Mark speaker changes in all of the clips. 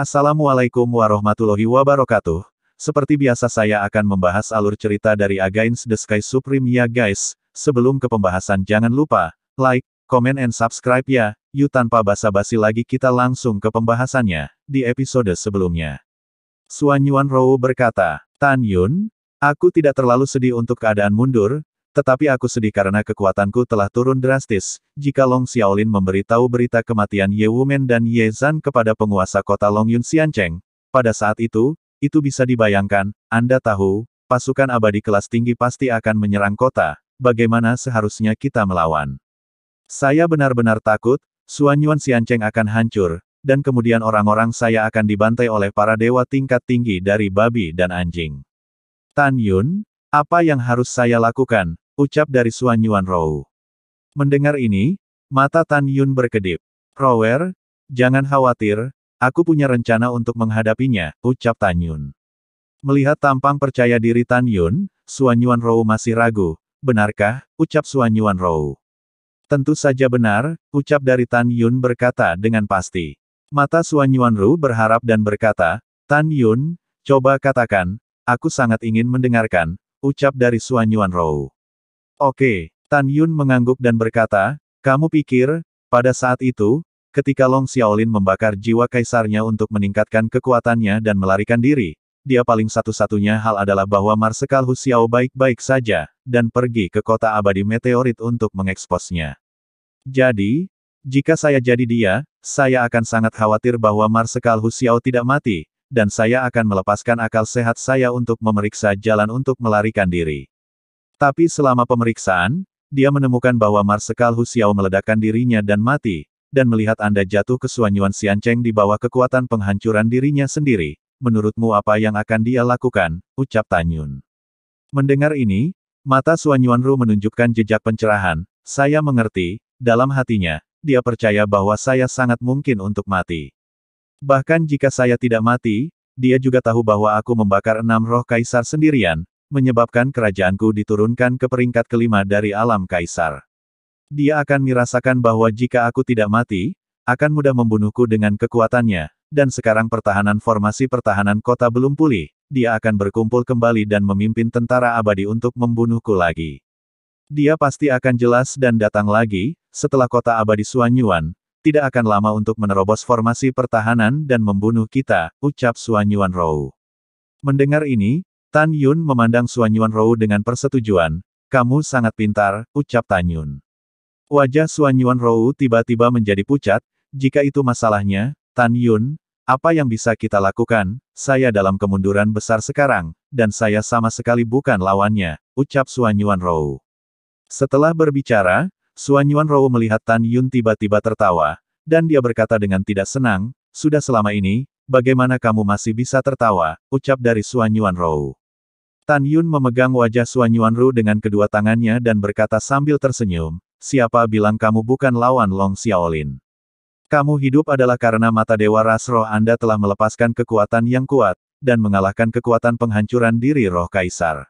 Speaker 1: Assalamualaikum warahmatullahi wabarakatuh. Seperti biasa saya akan membahas alur cerita dari Against the Sky Supreme ya guys. Sebelum ke pembahasan jangan lupa, like, comment and subscribe ya. Yuk tanpa basa-basi lagi kita langsung ke pembahasannya, di episode sebelumnya. Suanyuan Yuan Rou berkata, Tan Yun, aku tidak terlalu sedih untuk keadaan mundur, tetapi aku sedih karena kekuatanku telah turun drastis, jika Long Xiaolin memberitahu berita kematian Ye Wumen dan Ye Zan kepada penguasa kota Long Yun Xiancheng. Pada saat itu, itu bisa dibayangkan, Anda tahu, pasukan abadi kelas tinggi pasti akan menyerang kota, bagaimana seharusnya kita melawan. Saya benar-benar takut, Suan Yuan Xiancheng akan hancur, dan kemudian orang-orang saya akan dibantai oleh para dewa tingkat tinggi dari babi dan anjing. Tan Yun, apa yang harus saya lakukan? Ucap dari Suan Yuan Rou. Mendengar ini, mata Tan Yun berkedip. Rower, jangan khawatir, aku punya rencana untuk menghadapinya, ucap Tan Yun. Melihat tampang percaya diri Tan Yun, Suan Yuan Rou masih ragu. Benarkah? Ucap Suan Yuan Rou. Tentu saja benar, ucap dari Tan Yun berkata dengan pasti. Mata Suan Yuan Rou berharap dan berkata, Tan Yun, coba katakan, aku sangat ingin mendengarkan, ucap dari Suan Yuan Rou. Oke, Tan Yun mengangguk dan berkata, kamu pikir, pada saat itu, ketika Long Xiaolin membakar jiwa kaisarnya untuk meningkatkan kekuatannya dan melarikan diri, dia paling satu-satunya hal adalah bahwa Marsekal Hu Xiao baik-baik saja, dan pergi ke kota abadi meteorit untuk mengeksposnya. Jadi, jika saya jadi dia, saya akan sangat khawatir bahwa Marsekal Hu Xiao tidak mati, dan saya akan melepaskan akal sehat saya untuk memeriksa jalan untuk melarikan diri. Tapi selama pemeriksaan, dia menemukan bahwa Marsekal Husiao meledakkan dirinya dan mati, dan melihat Anda jatuh ke Suanyuan Siancheng di bawah kekuatan penghancuran dirinya sendiri. Menurutmu apa yang akan dia lakukan? Ucap Tanyun. Mendengar ini, mata Suanyuan Ru menunjukkan jejak pencerahan, saya mengerti, dalam hatinya, dia percaya bahwa saya sangat mungkin untuk mati. Bahkan jika saya tidak mati, dia juga tahu bahwa aku membakar enam roh kaisar sendirian, menyebabkan kerajaanku diturunkan ke peringkat kelima dari alam kaisar. Dia akan merasakan bahwa jika aku tidak mati, akan mudah membunuhku dengan kekuatannya, dan sekarang pertahanan formasi pertahanan kota belum pulih, dia akan berkumpul kembali dan memimpin tentara abadi untuk membunuhku lagi. Dia pasti akan jelas dan datang lagi, setelah kota abadi Suanyuan, tidak akan lama untuk menerobos formasi pertahanan dan membunuh kita, ucap Suan Yuan Rou. Mendengar ini, Tan Yun memandang Suan Yuan Rou dengan persetujuan, kamu sangat pintar, ucap Tan Yun. Wajah Suan Yuan Rou tiba-tiba menjadi pucat, jika itu masalahnya, Tan Yun, apa yang bisa kita lakukan, saya dalam kemunduran besar sekarang, dan saya sama sekali bukan lawannya, ucap Suan Yuan Rou. Setelah berbicara, Suan Yuan Rou melihat Tan Yun tiba-tiba tertawa, dan dia berkata dengan tidak senang, sudah selama ini, bagaimana kamu masih bisa tertawa, ucap dari Suan Yuan Rou. Tan Yun memegang wajah Suan Yuan Rou dengan kedua tangannya dan berkata sambil tersenyum, siapa bilang kamu bukan lawan Long Xiaolin. Kamu hidup adalah karena mata Dewa Ras Roh Anda telah melepaskan kekuatan yang kuat, dan mengalahkan kekuatan penghancuran diri roh kaisar.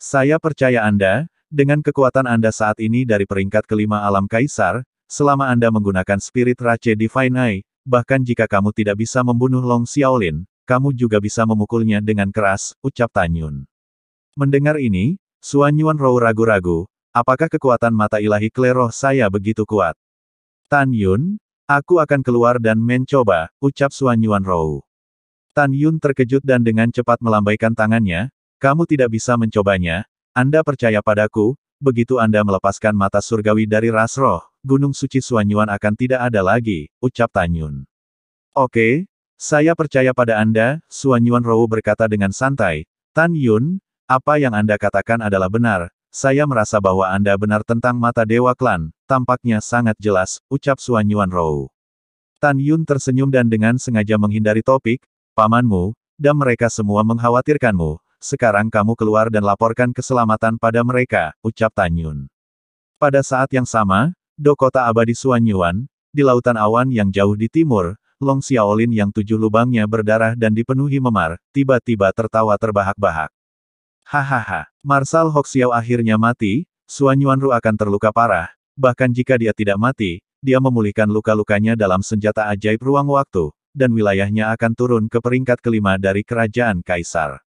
Speaker 1: Saya percaya Anda, dengan kekuatan Anda saat ini dari peringkat kelima alam kaisar, selama Anda menggunakan spirit Rache Divine Eye, bahkan jika kamu tidak bisa membunuh Long Xiaolin, kamu juga bisa memukulnya dengan keras, ucap Tanyun. Mendengar ini, Suan Yuan Rou ragu-ragu, apakah kekuatan mata ilahi kleroh saya begitu kuat? Tan Yun, aku akan keluar dan mencoba, ucap Suan Yuan Rou. Tan Yun terkejut dan dengan cepat melambaikan tangannya, kamu tidak bisa mencobanya, anda percaya padaku, begitu Anda melepaskan mata surgawi dari ras roh, Gunung Suci Suanyuan akan tidak ada lagi, ucap Tanyun. Oke, saya percaya pada Anda, Suanyuan Rowu berkata dengan santai, Tan Yun, apa yang Anda katakan adalah benar, saya merasa bahwa Anda benar tentang mata Dewa Klan, tampaknya sangat jelas, ucap Suanyuan Rowu. Tan Yun tersenyum dan dengan sengaja menghindari topik, pamanmu, dan mereka semua mengkhawatirkanmu, sekarang kamu keluar dan laporkan keselamatan pada mereka, ucap Tanyun. Pada saat yang sama, do kota abadi Suanyuan, di lautan awan yang jauh di timur, Long Xiaolin yang tujuh lubangnya berdarah dan dipenuhi memar, tiba-tiba tertawa terbahak-bahak. Hahaha, Marsal Hoxiao akhirnya mati, Suanyuanru akan terluka parah, bahkan jika dia tidak mati, dia memulihkan luka-lukanya dalam senjata ajaib ruang waktu, dan wilayahnya akan turun ke peringkat kelima dari kerajaan Kaisar.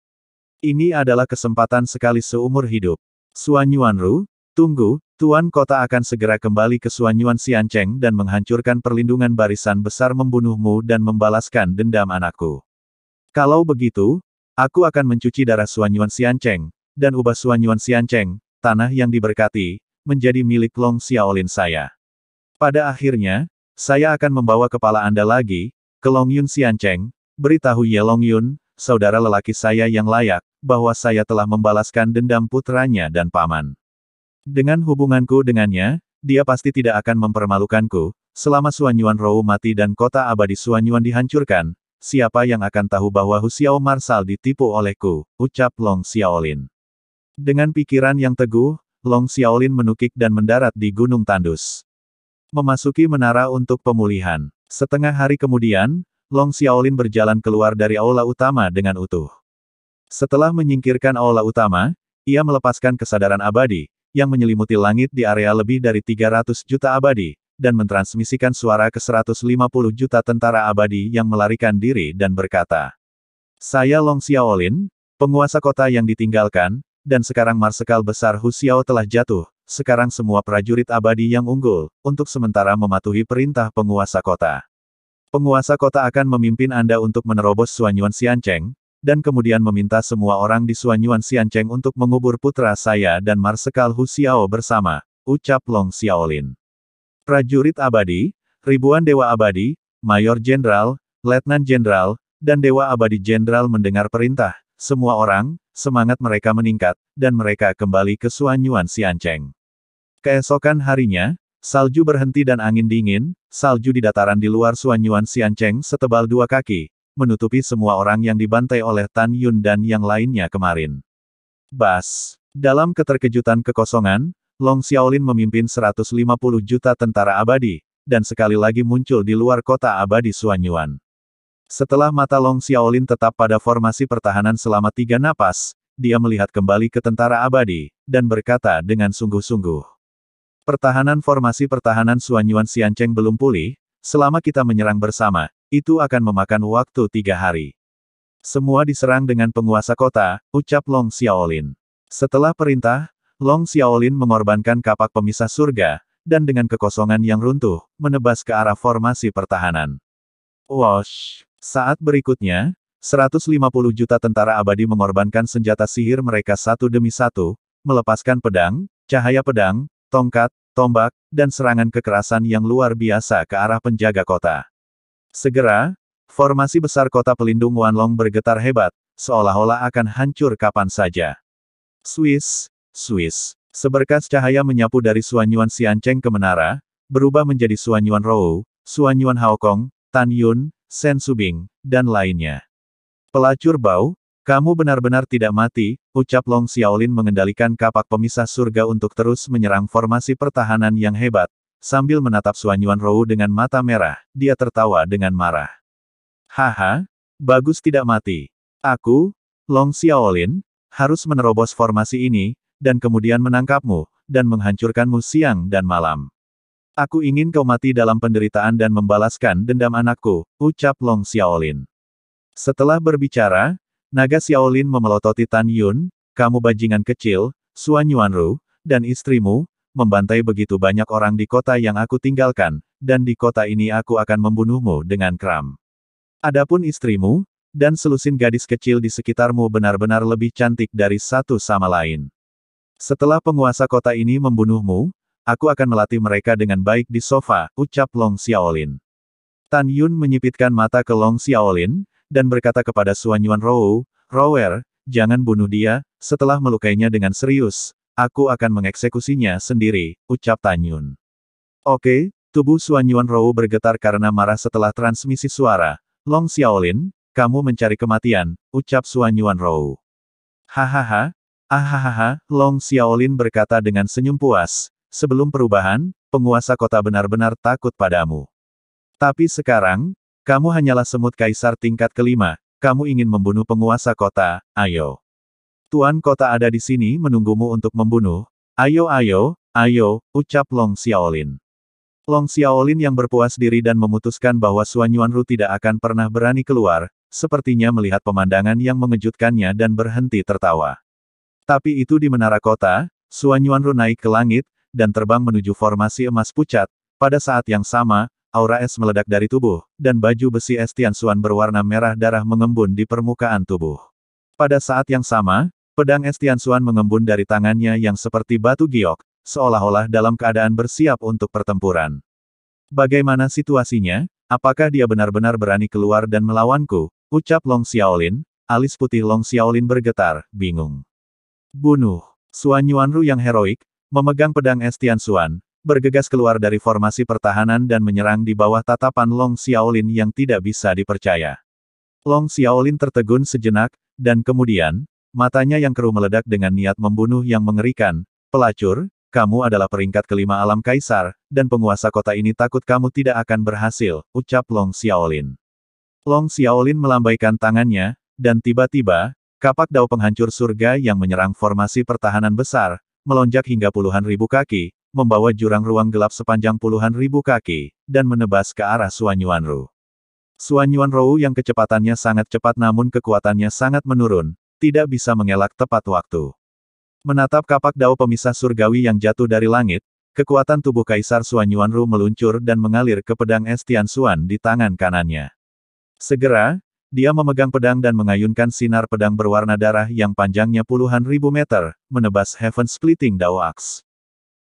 Speaker 1: Ini adalah kesempatan sekali seumur hidup. Suan Ru, tunggu, Tuan Kota akan segera kembali ke Suan Yuan Xiancheng dan menghancurkan perlindungan barisan besar membunuhmu dan membalaskan dendam anakku. Kalau begitu, aku akan mencuci darah Suan Yuan Xiancheng, dan ubah Suan Yuan Xiancheng, tanah yang diberkati, menjadi milik Long Xiaolin saya. Pada akhirnya, saya akan membawa kepala Anda lagi, ke Long Yun Xiancheng, beritahu Ye Long Yun, saudara lelaki saya yang layak, bahwa saya telah membalaskan dendam putranya dan paman. Dengan hubunganku dengannya, dia pasti tidak akan mempermalukanku, selama Suanyuan Rou mati dan kota abadi Suanyuan dihancurkan, siapa yang akan tahu bahwa Hu Xiao Marsal ditipu olehku, ucap Long Xiaolin. Dengan pikiran yang teguh, Long Xiaolin menukik dan mendarat di Gunung Tandus. Memasuki menara untuk pemulihan. Setengah hari kemudian, Long Xiaolin berjalan keluar dari aula utama dengan utuh. Setelah menyingkirkan aula utama, ia melepaskan kesadaran abadi, yang menyelimuti langit di area lebih dari 300 juta abadi, dan mentransmisikan suara ke 150 juta tentara abadi yang melarikan diri dan berkata, Saya Long Xiaolin, penguasa kota yang ditinggalkan, dan sekarang Marsekal Besar Hu Xiao telah jatuh, sekarang semua prajurit abadi yang unggul, untuk sementara mematuhi perintah penguasa kota. Penguasa kota akan memimpin Anda untuk menerobos Suanyuan Xiancheng, dan kemudian meminta semua orang di Suanyuan Xiancheng untuk mengubur putra saya dan Marsekal Hu Xiao bersama, ucap Long Xiaolin. Prajurit abadi, ribuan dewa abadi, mayor jenderal, letnan jenderal, dan dewa abadi jenderal mendengar perintah, semua orang, semangat mereka meningkat, dan mereka kembali ke Suanyuan Xiancheng. Keesokan harinya, Salju berhenti dan angin dingin, salju di dataran di luar Suanyuan Xiancheng setebal dua kaki, menutupi semua orang yang dibantai oleh Tan Yun dan yang lainnya kemarin. Bas. Dalam keterkejutan kekosongan, Long Xiaolin memimpin 150 juta tentara abadi, dan sekali lagi muncul di luar kota abadi Suanyuan. Setelah mata Long Xiaolin tetap pada formasi pertahanan selama tiga napas, dia melihat kembali ke tentara abadi, dan berkata dengan sungguh-sungguh. Pertahanan formasi pertahanan Suanyuan Xiancheng belum pulih, selama kita menyerang bersama, itu akan memakan waktu tiga hari. Semua diserang dengan penguasa kota, ucap Long Xiaolin. Setelah perintah, Long Xiaolin mengorbankan kapak pemisah surga, dan dengan kekosongan yang runtuh, menebas ke arah formasi pertahanan. Wash! Saat berikutnya, 150 juta tentara abadi mengorbankan senjata sihir mereka satu demi satu, melepaskan pedang, cahaya pedang, tongkat, tombak, dan serangan kekerasan yang luar biasa ke arah penjaga kota. Segera, formasi besar kota pelindung Wanlong bergetar hebat, seolah-olah akan hancur kapan saja. Swiss, Swiss. Seberkas cahaya menyapu dari Suanyuan Xiancheng ke menara, berubah menjadi Suanyuan Rou, Suanyuan Haokong, Tan Yun, Sen Subing, dan lainnya. Pelacur bau, kamu benar-benar tidak mati, ucap Long Xiaolin mengendalikan kapak pemisah surga untuk terus menyerang formasi pertahanan yang hebat. Sambil menatap Suan Yuan Rou dengan mata merah, dia tertawa dengan marah. Haha, bagus tidak mati. Aku, Long Xiaolin, harus menerobos formasi ini, dan kemudian menangkapmu, dan menghancurkanmu siang dan malam. Aku ingin kau mati dalam penderitaan dan membalaskan dendam anakku, ucap Long Xiaolin. Setelah berbicara, Naga Xiaolin memelototi Tan Yun, kamu bajingan kecil, Suan Yuanru, dan istrimu, membantai begitu banyak orang di kota yang aku tinggalkan, dan di kota ini aku akan membunuhmu dengan kram. Adapun istrimu, dan selusin gadis kecil di sekitarmu benar-benar lebih cantik dari satu sama lain. Setelah penguasa kota ini membunuhmu, aku akan melatih mereka dengan baik di sofa, ucap Long Xiaolin. Tan Yun menyipitkan mata ke Long Xiaolin, dan berkata kepada Suanyuan Rou, Rower, jangan bunuh dia, setelah melukainya dengan serius, aku akan mengeksekusinya sendiri, ucap Tanyun. Oke, tubuh Suanyuan Rou bergetar karena marah setelah transmisi suara. Long Xiaolin, kamu mencari kematian, ucap Suanyuan Rou. Hahaha, ahahaha, Long Xiaolin berkata dengan senyum puas, sebelum perubahan, penguasa kota benar-benar takut padamu. Tapi sekarang, kamu hanyalah semut kaisar tingkat kelima, kamu ingin membunuh penguasa kota, ayo. Tuan kota ada di sini menunggumu untuk membunuh, ayo ayo, ayo, ucap Long Xiaolin. Long Xiaolin yang berpuas diri dan memutuskan bahwa Suan Yuanru tidak akan pernah berani keluar, sepertinya melihat pemandangan yang mengejutkannya dan berhenti tertawa. Tapi itu di menara kota, Suan Yuanru naik ke langit, dan terbang menuju formasi emas pucat, pada saat yang sama, aura es meledak dari tubuh, dan baju besi es Tianxuan berwarna merah darah mengembun di permukaan tubuh. Pada saat yang sama, pedang es Tianxuan mengembun dari tangannya yang seperti batu giok, seolah-olah dalam keadaan bersiap untuk pertempuran. Bagaimana situasinya? Apakah dia benar-benar berani keluar dan melawanku? Ucap Long Xiaolin, alis putih Long Xiaolin bergetar, bingung. Bunuh! Suan Yuanru yang heroik, memegang pedang es Tianxuan, bergegas keluar dari formasi pertahanan dan menyerang di bawah tatapan Long Xiaolin yang tidak bisa dipercaya. Long Xiaolin tertegun sejenak, dan kemudian, matanya yang keruh meledak dengan niat membunuh yang mengerikan, pelacur, kamu adalah peringkat kelima alam kaisar, dan penguasa kota ini takut kamu tidak akan berhasil, ucap Long Xiaolin. Long Xiaolin melambaikan tangannya, dan tiba-tiba, kapak dao penghancur surga yang menyerang formasi pertahanan besar, melonjak hingga puluhan ribu kaki, membawa jurang ruang gelap sepanjang puluhan ribu kaki, dan menebas ke arah Suanyuan Suanyuan Suanyuanru yang kecepatannya sangat cepat namun kekuatannya sangat menurun, tidak bisa mengelak tepat waktu. Menatap kapak dao pemisah surgawi yang jatuh dari langit, kekuatan tubuh Kaisar Suanyuan Suanyuanru meluncur dan mengalir ke pedang Estian Suan di tangan kanannya. Segera, dia memegang pedang dan mengayunkan sinar pedang berwarna darah yang panjangnya puluhan ribu meter, menebas Heaven Splitting Dao Axe.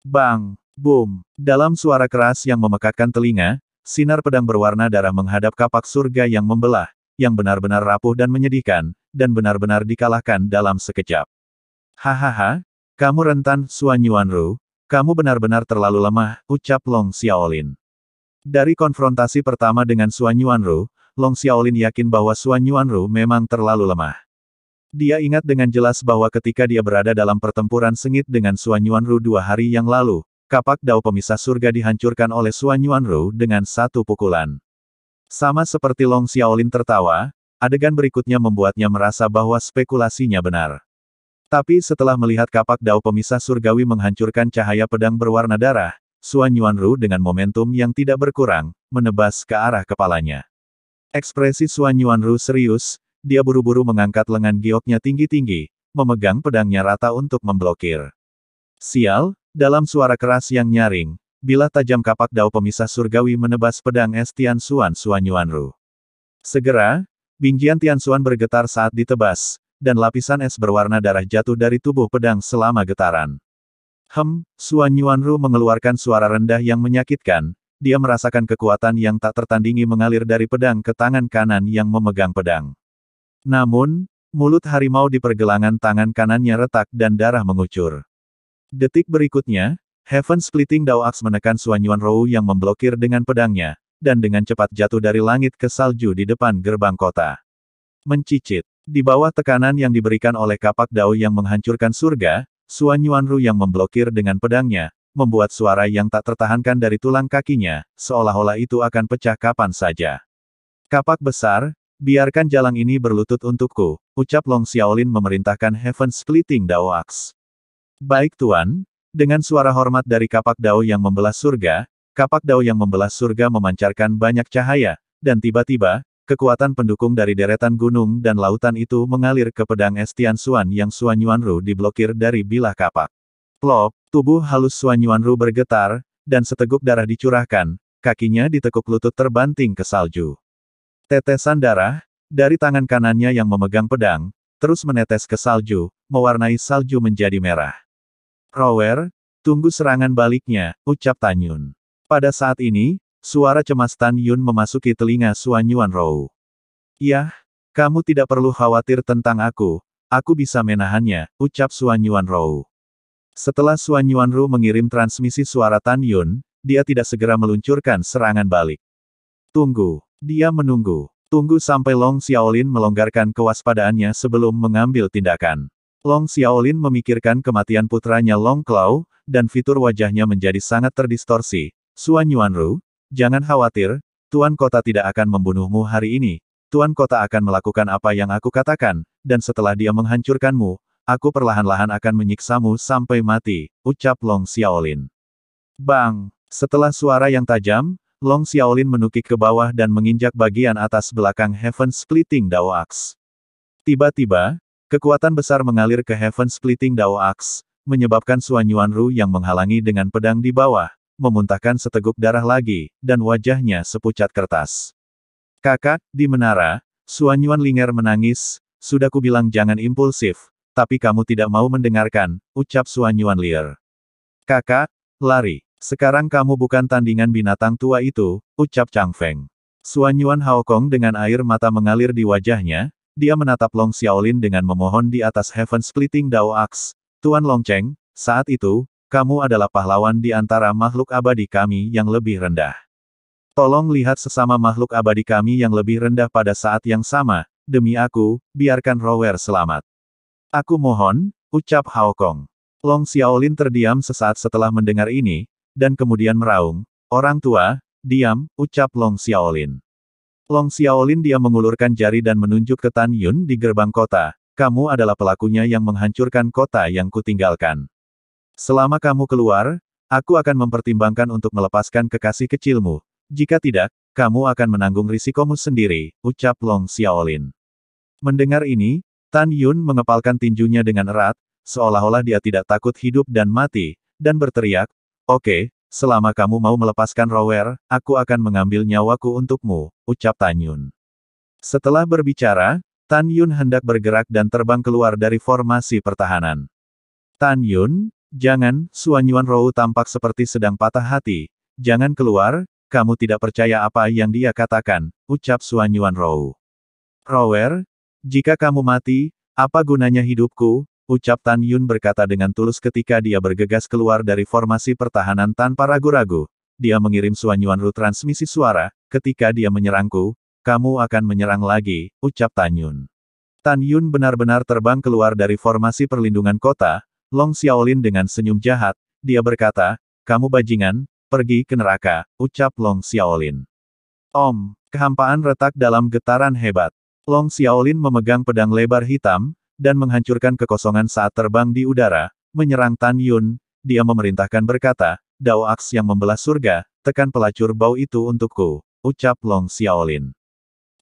Speaker 1: Bang! Boom! Dalam suara keras yang memekakkan telinga, sinar pedang berwarna darah menghadap kapak surga yang membelah, yang benar-benar rapuh dan menyedihkan, dan benar-benar dikalahkan dalam sekejap. Hahaha, kamu rentan, Suan Yuanru, kamu benar-benar terlalu lemah, ucap Long Xiaolin. Dari konfrontasi pertama dengan Suan Yuanru, Long Xiaolin yakin bahwa Suan Yuanru memang terlalu lemah. Dia ingat dengan jelas bahwa ketika dia berada dalam pertempuran sengit dengan Suan Yuan Ru dua hari yang lalu, kapak dao pemisah surga dihancurkan oleh Suan Yuan Ru dengan satu pukulan. Sama seperti Long Xiaolin tertawa, adegan berikutnya membuatnya merasa bahwa spekulasinya benar. Tapi setelah melihat kapak dao pemisah surgawi menghancurkan cahaya pedang berwarna darah, Suan Yuan Ru dengan momentum yang tidak berkurang, menebas ke arah kepalanya. Ekspresi Suan Yuan Ru serius, dia buru-buru mengangkat lengan gioknya tinggi-tinggi, memegang pedangnya rata untuk memblokir. Sial, dalam suara keras yang nyaring, bila tajam kapak dao pemisah surgawi menebas pedang es Tian Suan Yuan Yuanru. Segera, bingjian Tian Suan bergetar saat ditebas, dan lapisan es berwarna darah jatuh dari tubuh pedang selama getaran. Hem, Yuan Yuanru mengeluarkan suara rendah yang menyakitkan, dia merasakan kekuatan yang tak tertandingi mengalir dari pedang ke tangan kanan yang memegang pedang. Namun, mulut harimau di pergelangan tangan kanannya retak dan darah mengucur. Detik berikutnya, Heaven Splitting Dao Axe menekan Suan Yuan Rou yang memblokir dengan pedangnya, dan dengan cepat jatuh dari langit ke salju di depan gerbang kota. Mencicit. Di bawah tekanan yang diberikan oleh kapak Dao yang menghancurkan surga, Suan Yuan Rou yang memblokir dengan pedangnya, membuat suara yang tak tertahankan dari tulang kakinya, seolah-olah itu akan pecah kapan saja. Kapak besar, Biarkan jalan ini berlutut untukku, ucap Long Xiaolin memerintahkan Heaven Splitting Dao Axe. Baik Tuan, dengan suara hormat dari kapak Dao yang membelah surga, kapak Dao yang membelah surga memancarkan banyak cahaya, dan tiba-tiba, kekuatan pendukung dari deretan gunung dan lautan itu mengalir ke pedang Estian Suan yang Suan Yuanru diblokir dari bilah kapak. Plop, tubuh halus Suan Yuanru bergetar, dan seteguk darah dicurahkan, kakinya ditekuk lutut terbanting ke salju. Tetesan darah, dari tangan kanannya yang memegang pedang, terus menetes ke salju, mewarnai salju menjadi merah. Rower, tunggu serangan baliknya, ucap Tan Yun. Pada saat ini, suara cemas Tan Yun memasuki telinga Suan Yuan Rou. Yah, kamu tidak perlu khawatir tentang aku, aku bisa menahannya, ucap Suan Yuan Rou. Setelah Suan Yuan Rou mengirim transmisi suara Tan Yun, dia tidak segera meluncurkan serangan balik. Tunggu. Dia menunggu. Tunggu sampai Long Xiaolin melonggarkan kewaspadaannya sebelum mengambil tindakan. Long Xiaolin memikirkan kematian putranya Long Clau, dan fitur wajahnya menjadi sangat terdistorsi. Suan Yuanru, jangan khawatir, Tuan Kota tidak akan membunuhmu hari ini. Tuan Kota akan melakukan apa yang aku katakan, dan setelah dia menghancurkanmu, aku perlahan-lahan akan menyiksamu sampai mati, ucap Long Xiaolin. Bang! Setelah suara yang tajam, Long Xiaolin menukik ke bawah dan menginjak bagian atas belakang Heaven Splitting Dao Axe. Tiba-tiba, kekuatan besar mengalir ke Heaven Splitting Dao Axe, menyebabkan Suan Yuan Ru yang menghalangi dengan pedang di bawah, memuntahkan seteguk darah lagi, dan wajahnya sepucat kertas. Kakak, di menara, Suan Yuan Linger menangis, sudah kubilang jangan impulsif, tapi kamu tidak mau mendengarkan, ucap Suan Yuan Lier. Kakak, lari. Sekarang kamu bukan tandingan binatang tua itu, ucap Chang Feng. Suan Yuan Haokong dengan air mata mengalir di wajahnya, dia menatap Long Xiaolin dengan memohon di atas Heaven Splitting Dao Axe. Tuan Long Cheng, saat itu, kamu adalah pahlawan di antara makhluk abadi kami yang lebih rendah. Tolong lihat sesama makhluk abadi kami yang lebih rendah pada saat yang sama, demi aku, biarkan Rower selamat. Aku mohon, ucap Hao Kong. Long Xiaolin terdiam sesaat setelah mendengar ini, dan kemudian meraung, orang tua, diam, ucap Long Xiaolin. Long Xiaolin dia mengulurkan jari dan menunjuk ke Tan Yun di gerbang kota, kamu adalah pelakunya yang menghancurkan kota yang kutinggalkan. Selama kamu keluar, aku akan mempertimbangkan untuk melepaskan kekasih kecilmu, jika tidak, kamu akan menanggung risikomu sendiri, ucap Long Xiaolin. Mendengar ini, Tan Yun mengepalkan tinjunya dengan erat, seolah-olah dia tidak takut hidup dan mati, dan berteriak, Oke, selama kamu mau melepaskan Rower, aku akan mengambil nyawaku untukmu, ucap Tan Yun. Setelah berbicara, Tan Yun hendak bergerak dan terbang keluar dari formasi pertahanan. Tan Yun, jangan, Suanyuan Rou tampak seperti sedang patah hati. Jangan keluar, kamu tidak percaya apa yang dia katakan, ucap Suanyuan Rou. Rower, jika kamu mati, apa gunanya hidupku, ucap Tan Yun berkata dengan tulus ketika dia bergegas keluar dari formasi pertahanan tanpa ragu-ragu. Dia mengirim Suan Yuanru transmisi suara, ketika dia menyerangku, kamu akan menyerang lagi, ucap Tan Yun. Tan Yun benar-benar terbang keluar dari formasi perlindungan kota, Long Xiaolin dengan senyum jahat, dia berkata, kamu bajingan, pergi ke neraka, ucap Long Xiaolin. Om, kehampaan retak dalam getaran hebat. Long Xiaolin memegang pedang lebar hitam, dan menghancurkan kekosongan saat terbang di udara, menyerang Tan Yun, dia memerintahkan berkata, Dao Aks yang membelah surga, tekan pelacur bau itu untukku, ucap Long Xiaolin.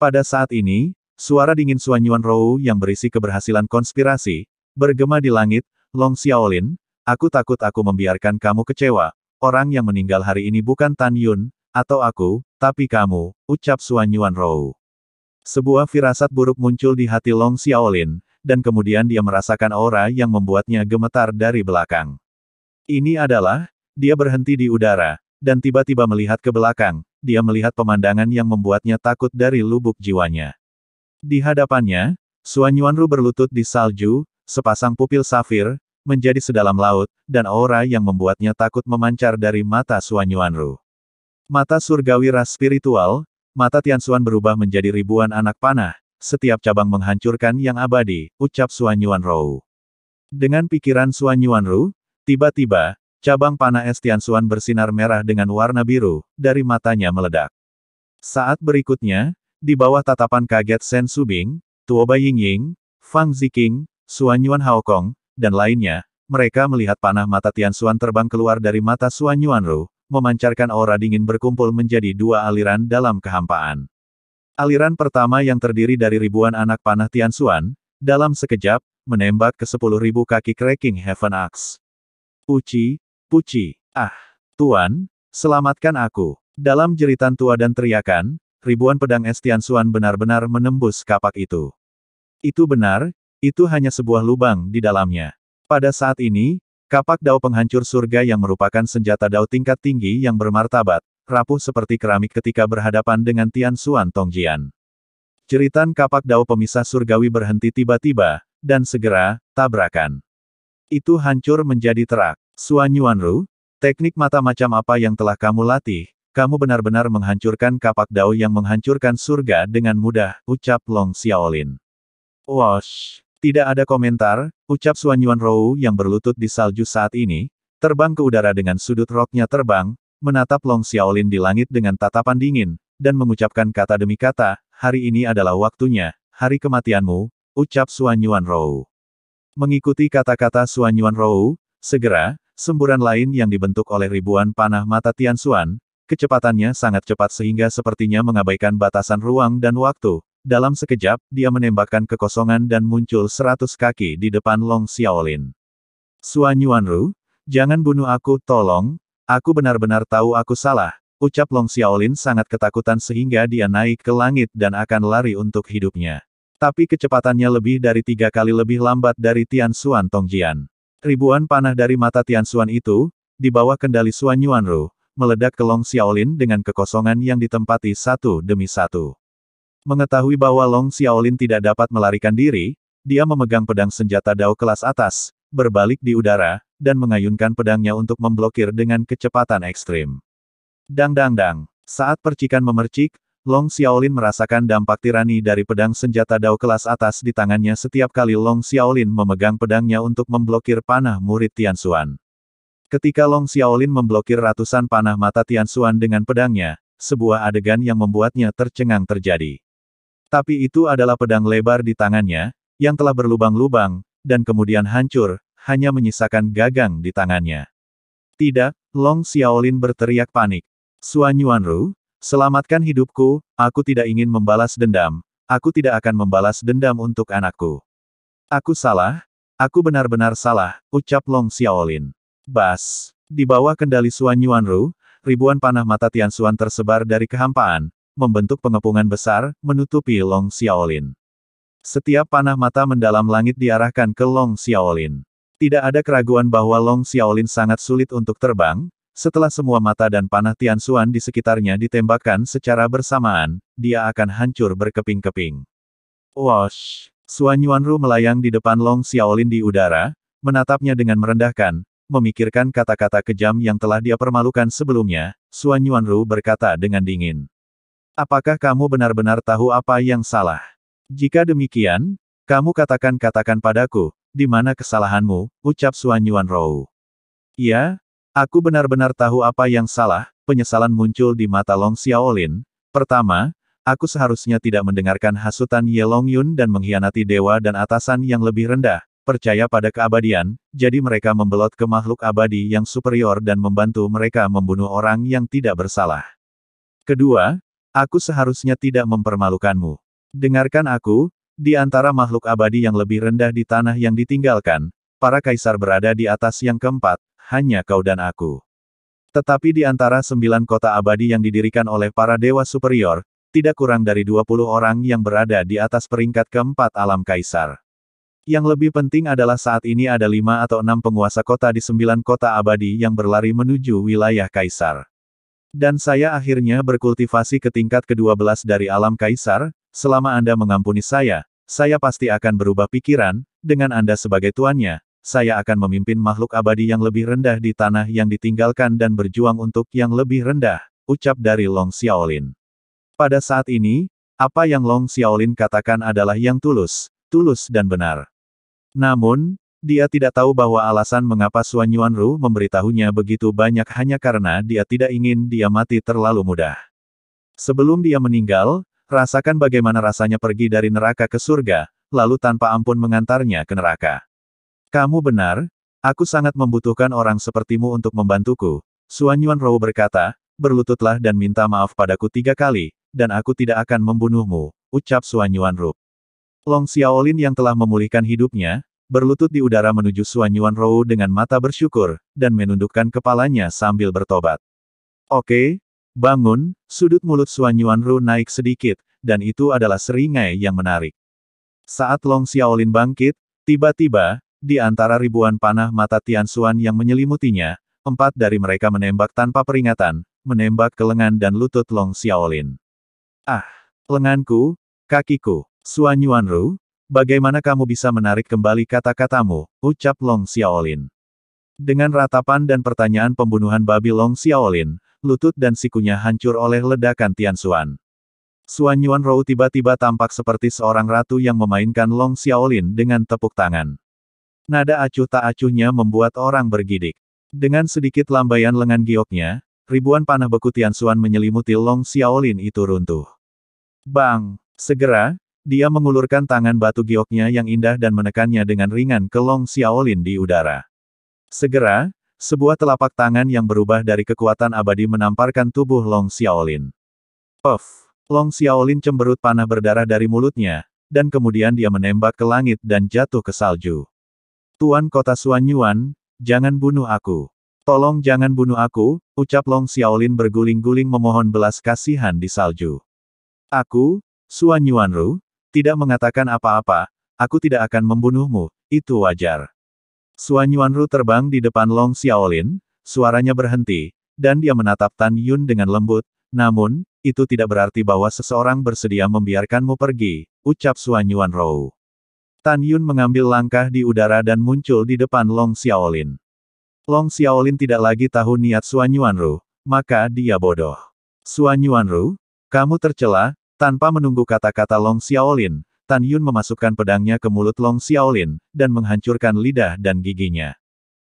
Speaker 1: Pada saat ini, suara dingin Suanyuan Yuan Rou yang berisi keberhasilan konspirasi, bergema di langit, Long Xiaolin, aku takut aku membiarkan kamu kecewa, orang yang meninggal hari ini bukan Tan Yun, atau aku, tapi kamu, ucap Suanyuan Yuan Rou. Sebuah firasat buruk muncul di hati Long Xiaolin, dan kemudian dia merasakan aura yang membuatnya gemetar dari belakang. Ini adalah, dia berhenti di udara, dan tiba-tiba melihat ke belakang, dia melihat pemandangan yang membuatnya takut dari lubuk jiwanya. Di hadapannya, Suan Yuanru berlutut di salju, sepasang pupil safir, menjadi sedalam laut, dan aura yang membuatnya takut memancar dari mata Suan Yuanru. Mata surgawi ras spiritual, mata Tiansuan berubah menjadi ribuan anak panah, setiap cabang menghancurkan yang abadi, ucap Suan Yuan Rou. Dengan pikiran Suan Yuan Rou, tiba-tiba, cabang panah Estian Suan bersinar merah dengan warna biru, dari matanya meledak. Saat berikutnya, di bawah tatapan kaget Shen Subing, Tuoba Yingying, Fang Ziking, Suan Yuan Haokong, dan lainnya, mereka melihat panah mata Tian Suan terbang keluar dari mata Suan Yuan Ru, memancarkan aura dingin berkumpul menjadi dua aliran dalam kehampaan. Aliran pertama yang terdiri dari ribuan anak panah Tian Xuan, dalam sekejap, menembak ke sepuluh ribu kaki cracking Heaven Axe. Puci, puci, ah, Tuan, selamatkan aku. Dalam jeritan tua dan teriakan, ribuan pedang es Xuan benar-benar menembus kapak itu. Itu benar, itu hanya sebuah lubang di dalamnya. Pada saat ini, kapak dao penghancur surga yang merupakan senjata dao tingkat tinggi yang bermartabat, rapuh seperti keramik ketika berhadapan dengan Tian Xuan Tongjian. Jeritan kapak dao pemisah surgawi berhenti tiba-tiba, dan segera, tabrakan. Itu hancur menjadi terak. Xuan Yuanru, teknik mata macam apa yang telah kamu latih, kamu benar-benar menghancurkan kapak dao yang menghancurkan surga dengan mudah, ucap Long Xiaolin. Wash! Tidak ada komentar, ucap Xuan Yuan Ru yang berlutut di salju saat ini, terbang ke udara dengan sudut roknya terbang, menatap Long Xiaolin di langit dengan tatapan dingin, dan mengucapkan kata demi kata, hari ini adalah waktunya, hari kematianmu, ucap Suan Yuan Rou. Mengikuti kata-kata Suan Yuan Rou, segera, semburan lain yang dibentuk oleh ribuan panah mata Tian Suan, kecepatannya sangat cepat sehingga sepertinya mengabaikan batasan ruang dan waktu. Dalam sekejap, dia menembakkan kekosongan dan muncul seratus kaki di depan Long Xiaolin. Suan Ru, jangan bunuh aku, tolong, Aku benar-benar tahu aku salah, ucap Long Xiaolin sangat ketakutan sehingga dia naik ke langit dan akan lari untuk hidupnya. Tapi kecepatannya lebih dari tiga kali lebih lambat dari Tian Xuan Tongjian. Ribuan panah dari mata Tian Xuan itu, di bawah kendali Xuan Yuanru, meledak ke Long Xiaolin dengan kekosongan yang ditempati satu demi satu. Mengetahui bahwa Long Xiaolin tidak dapat melarikan diri, dia memegang pedang senjata Dao kelas atas, berbalik di udara, dan mengayunkan pedangnya untuk memblokir dengan kecepatan ekstrim. Dang-dang-dang, saat percikan memercik, Long Xiaolin merasakan dampak tirani dari pedang senjata Dao kelas atas di tangannya setiap kali Long Xiaolin memegang pedangnya untuk memblokir panah murid Tian Xuan. Ketika Long Xiaolin memblokir ratusan panah mata Tian Xuan dengan pedangnya, sebuah adegan yang membuatnya tercengang terjadi. Tapi itu adalah pedang lebar di tangannya, yang telah berlubang-lubang, dan kemudian hancur, hanya menyisakan gagang di tangannya. Tidak, Long Xiaolin berteriak panik. Suan Yuanru, selamatkan hidupku, aku tidak ingin membalas dendam, aku tidak akan membalas dendam untuk anakku. Aku salah, aku benar-benar salah, ucap Long Xiaolin. Bas, di bawah kendali Suan Yuanru, ribuan panah mata Tian Tianxuan tersebar dari kehampaan, membentuk pengepungan besar, menutupi Long Xiaolin. Setiap panah mata mendalam langit diarahkan ke Long Xiaolin. Tidak ada keraguan bahwa Long Xiaolin sangat sulit untuk terbang, setelah semua mata dan panah Tian Xuan di sekitarnya ditembakkan secara bersamaan, dia akan hancur berkeping-keping. Wash! Xuan Yuanru melayang di depan Long Xiaolin di udara, menatapnya dengan merendahkan, memikirkan kata-kata kejam yang telah dia permalukan sebelumnya, Xuan Yuanru berkata dengan dingin. Apakah kamu benar-benar tahu apa yang salah? Jika demikian, kamu katakan-katakan padaku, di mana kesalahanmu, ucap Suan Yuan Rou. Ya, aku benar-benar tahu apa yang salah, penyesalan muncul di mata Long Xiaolin. Pertama, aku seharusnya tidak mendengarkan hasutan Ye Long Yun dan mengkhianati dewa dan atasan yang lebih rendah, percaya pada keabadian, jadi mereka membelot ke makhluk abadi yang superior dan membantu mereka membunuh orang yang tidak bersalah. Kedua, aku seharusnya tidak mempermalukanmu. Dengarkan aku, di antara makhluk abadi yang lebih rendah di tanah yang ditinggalkan, para kaisar berada di atas yang keempat, hanya kau dan aku. Tetapi di antara sembilan kota abadi yang didirikan oleh para dewa superior, tidak kurang dari 20 orang yang berada di atas peringkat keempat alam kaisar. Yang lebih penting adalah saat ini ada lima atau enam penguasa kota di sembilan kota abadi yang berlari menuju wilayah kaisar. Dan saya akhirnya berkultivasi ke tingkat ke-12 dari alam kaisar, selama Anda mengampuni saya, saya pasti akan berubah pikiran, dengan Anda sebagai tuannya, saya akan memimpin makhluk abadi yang lebih rendah di tanah yang ditinggalkan dan berjuang untuk yang lebih rendah, ucap dari Long Xiaolin. Pada saat ini, apa yang Long Xiaolin katakan adalah yang tulus, tulus dan benar. Namun, dia tidak tahu bahwa alasan mengapa Suan Ru memberitahunya begitu banyak hanya karena dia tidak ingin dia mati terlalu mudah. Sebelum dia meninggal, rasakan bagaimana rasanya pergi dari neraka ke surga, lalu tanpa ampun mengantarnya ke neraka. Kamu benar, aku sangat membutuhkan orang sepertimu untuk membantuku, Suan Yuan Rou berkata, berlututlah dan minta maaf padaku tiga kali, dan aku tidak akan membunuhmu, ucap Suan Yuan Rou. Long Xiaolin yang telah memulihkan hidupnya, berlutut di udara menuju Suan Yuan Rou dengan mata bersyukur, dan menundukkan kepalanya sambil bertobat. Oke, Bangun, sudut mulut Yuan Ru naik sedikit, dan itu adalah seringai yang menarik. Saat Long Xiaolin bangkit, tiba-tiba, di antara ribuan panah mata Tian Xuan yang menyelimutinya, empat dari mereka menembak tanpa peringatan, menembak ke lengan dan lutut Long Xiaolin. Ah, lenganku, kakiku, Yuan Ru, bagaimana kamu bisa menarik kembali kata-katamu, ucap Long Xiaolin. Dengan ratapan dan pertanyaan pembunuhan babi Long Xiaolin, lutut dan sikunya hancur oleh ledakan Tian Xuan Yuan Rou tiba-tiba tampak seperti seorang ratu yang memainkan Long Xiaolin dengan tepuk tangan. Nada acuh tak acuhnya membuat orang bergidik. Dengan sedikit lambaian lengan gioknya, ribuan panah beku Tian Xuan menyelimuti Long Xiaolin itu runtuh. Bang! Segera, dia mengulurkan tangan batu gioknya yang indah dan menekannya dengan ringan ke Long Xiaolin di udara. Segera, sebuah telapak tangan yang berubah dari kekuatan abadi menamparkan tubuh Long Xiaolin. Of, Long Xiaolin cemberut panah berdarah dari mulutnya, dan kemudian dia menembak ke langit dan jatuh ke salju. Tuan kota Suanyuan, jangan bunuh aku. Tolong jangan bunuh aku, ucap Long Xiaolin berguling-guling memohon belas kasihan di salju. Aku, Suan Ru, tidak mengatakan apa-apa, aku tidak akan membunuhmu, itu wajar. Suan Yuanru terbang di depan Long Xiaolin, suaranya berhenti, dan dia menatap Tan Yun dengan lembut, namun, itu tidak berarti bahwa seseorang bersedia membiarkanmu pergi, ucap Suan Yuanru. Tan Yun mengambil langkah di udara dan muncul di depan Long Xiaolin. Long Xiaolin tidak lagi tahu niat Suan Yuanru, maka dia bodoh. Suan Yuanru, kamu tercela, tanpa menunggu kata-kata Long Xiaolin, Tan Yun memasukkan pedangnya ke mulut Long Xiaolin, dan menghancurkan lidah dan giginya.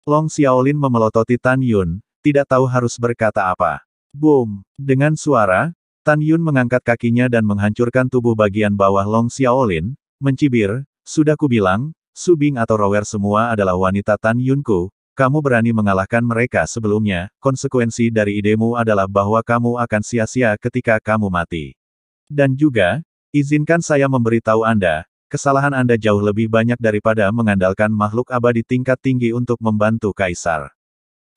Speaker 1: Long Xiaolin memelototi Tan Yun, tidak tahu harus berkata apa. Boom! Dengan suara, Tan Yun mengangkat kakinya dan menghancurkan tubuh bagian bawah Long Xiaolin, mencibir, sudah kubilang, Subing atau Rower semua adalah wanita Tan Yunku, kamu berani mengalahkan mereka sebelumnya, konsekuensi dari idemu adalah bahwa kamu akan sia-sia ketika kamu mati. Dan juga, Izinkan saya memberitahu Anda, kesalahan Anda jauh lebih banyak daripada mengandalkan makhluk abadi tingkat tinggi untuk membantu kaisar.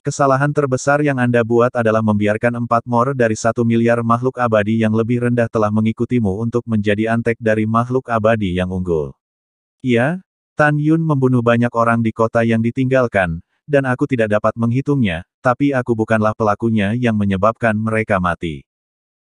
Speaker 1: Kesalahan terbesar yang Anda buat adalah membiarkan empat mor dari satu miliar makhluk abadi yang lebih rendah telah mengikutimu untuk menjadi antek dari makhluk abadi yang unggul. Iya, Tan Yun membunuh banyak orang di kota yang ditinggalkan, dan aku tidak dapat menghitungnya, tapi aku bukanlah pelakunya yang menyebabkan mereka mati.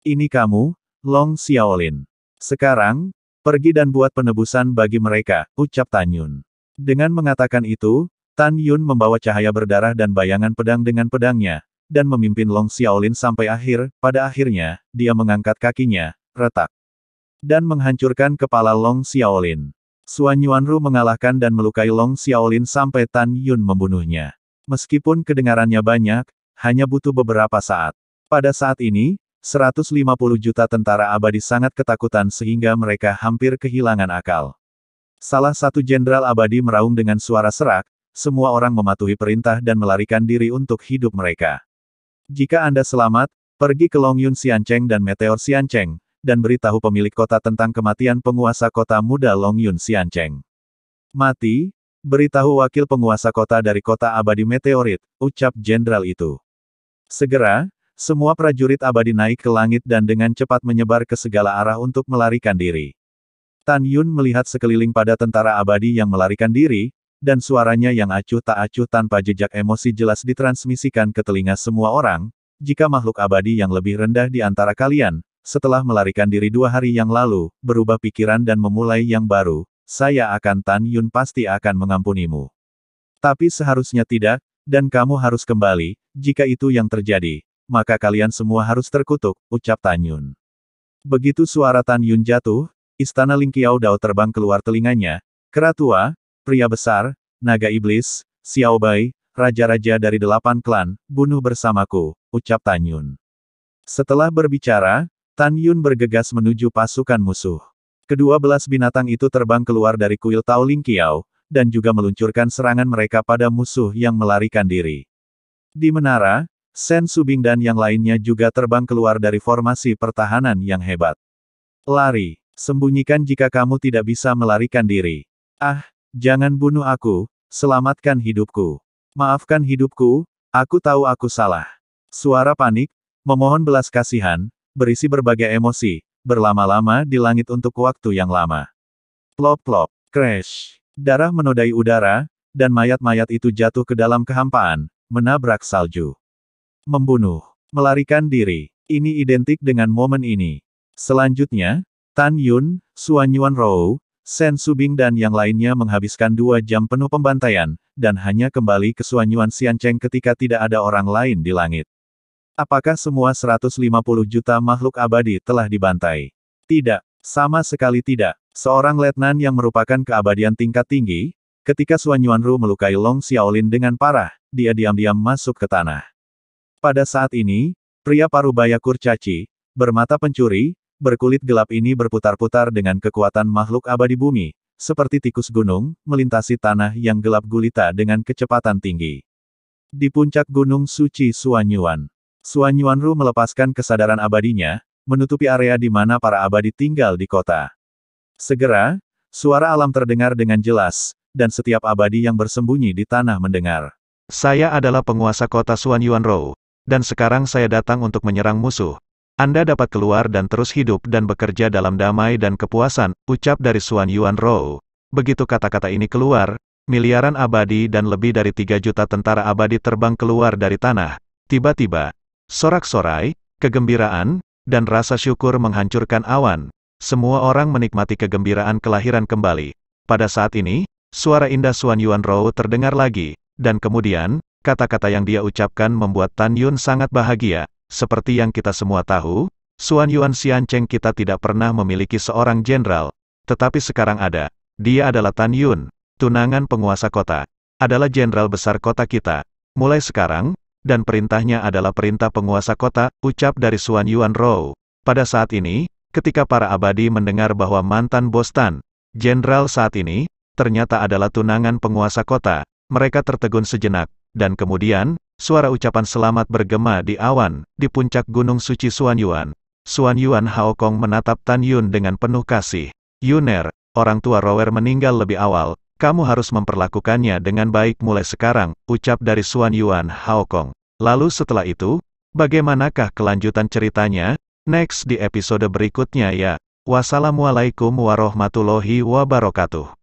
Speaker 1: Ini kamu, Long Xiaolin. Sekarang, pergi dan buat penebusan bagi mereka, ucap Tan Yun. Dengan mengatakan itu, Tan Yun membawa cahaya berdarah dan bayangan pedang dengan pedangnya, dan memimpin Long Xiaolin sampai akhir, pada akhirnya, dia mengangkat kakinya, retak, dan menghancurkan kepala Long Xiaolin. Xuan Yuanru mengalahkan dan melukai Long Xiaolin sampai Tan Yun membunuhnya. Meskipun kedengarannya banyak, hanya butuh beberapa saat. Pada saat ini, 150 juta tentara abadi sangat ketakutan sehingga mereka hampir kehilangan akal. Salah satu jenderal abadi meraung dengan suara serak, semua orang mematuhi perintah dan melarikan diri untuk hidup mereka. Jika Anda selamat, pergi ke Longyun Xiancheng dan Meteor Xiancheng, dan beritahu pemilik kota tentang kematian penguasa kota muda Longyun Xiancheng. Mati, beritahu wakil penguasa kota dari kota abadi meteorit, ucap jenderal itu. Segera, semua prajurit abadi naik ke langit dan dengan cepat menyebar ke segala arah untuk melarikan diri. Tan Yun melihat sekeliling pada tentara abadi yang melarikan diri, dan suaranya yang acuh tak acuh tanpa jejak emosi jelas ditransmisikan ke telinga semua orang, jika makhluk abadi yang lebih rendah di antara kalian, setelah melarikan diri dua hari yang lalu, berubah pikiran dan memulai yang baru, saya akan Tan Yun pasti akan mengampunimu. Tapi seharusnya tidak, dan kamu harus kembali, jika itu yang terjadi, maka kalian semua harus terkutuk, ucap Tan Yun. Begitu suara Tan Yun jatuh, istana Ling Lingqiao Dao terbang keluar telinganya, keratua, pria besar, naga iblis, Xiao Bai, raja-raja dari delapan klan, bunuh bersamaku, ucap Tan Yun. Setelah berbicara, Tan Yun bergegas menuju pasukan musuh. Kedua belas binatang itu terbang keluar dari kuil Tao Ling Lingqiao, dan juga meluncurkan serangan mereka pada musuh yang melarikan diri. Di menara, Sen Subing dan yang lainnya juga terbang keluar dari formasi pertahanan yang hebat. Lari, sembunyikan jika kamu tidak bisa melarikan diri. Ah, jangan bunuh aku, selamatkan hidupku. Maafkan hidupku, aku tahu aku salah. Suara panik, memohon belas kasihan, berisi berbagai emosi, berlama-lama di langit untuk waktu yang lama. Plop-plop, crash. Darah menodai udara, dan mayat-mayat itu jatuh ke dalam kehampaan, menabrak salju membunuh, melarikan diri. Ini identik dengan momen ini. Selanjutnya, Tan Yun, Suan Yuan Rou, Sen Subing dan yang lainnya menghabiskan dua jam penuh pembantaian, dan hanya kembali ke Suan Yuan Cheng ketika tidak ada orang lain di langit. Apakah semua 150 juta makhluk abadi telah dibantai? Tidak, sama sekali tidak. Seorang letnan yang merupakan keabadian tingkat tinggi, ketika Suan Ru melukai Long Xiaolin dengan parah, dia diam-diam masuk ke tanah. Pada saat ini, pria paruh baya kurcaci, bermata pencuri, berkulit gelap ini berputar-putar dengan kekuatan makhluk abadi bumi, seperti tikus gunung, melintasi tanah yang gelap gulita dengan kecepatan tinggi. Di puncak Gunung Suci Suanyuan, Suanyuan Ru melepaskan kesadaran abadinya, menutupi area di mana para abadi tinggal di kota. Segera, suara alam terdengar dengan jelas, dan setiap abadi yang bersembunyi di tanah mendengar. Saya adalah penguasa kota Suanyuan Ru dan sekarang saya datang untuk menyerang musuh. Anda dapat keluar dan terus hidup dan bekerja dalam damai dan kepuasan, ucap dari Suan Yuan Rou. Begitu kata-kata ini keluar, miliaran abadi dan lebih dari 3 juta tentara abadi terbang keluar dari tanah. Tiba-tiba, sorak-sorai, kegembiraan, dan rasa syukur menghancurkan awan. Semua orang menikmati kegembiraan kelahiran kembali. Pada saat ini, suara indah Suan Yuan Rou terdengar lagi, dan kemudian, Kata-kata yang dia ucapkan membuat Tan Yun sangat bahagia. Seperti yang kita semua tahu, Suan Yuan Xiancheng kita tidak pernah memiliki seorang jenderal, tetapi sekarang ada. Dia adalah Tan Yun, tunangan penguasa kota, adalah jenderal besar kota kita. Mulai sekarang, dan perintahnya adalah perintah penguasa kota, ucap dari Suan Yuan Rou. Pada saat ini, ketika para abadi mendengar bahwa mantan bos Tan, jenderal saat ini, ternyata adalah tunangan penguasa kota, mereka tertegun sejenak. Dan kemudian, suara ucapan selamat bergema di awan, di puncak gunung suci Suan Yuan. Suan Yuan Haokong menatap Tan Yun dengan penuh kasih. Yuner, orang tua Rower meninggal lebih awal, kamu harus memperlakukannya dengan baik mulai sekarang, ucap dari Suan Yuan Haokong. Lalu setelah itu, bagaimanakah kelanjutan ceritanya? Next di episode berikutnya ya. Wassalamualaikum warahmatullahi wabarakatuh.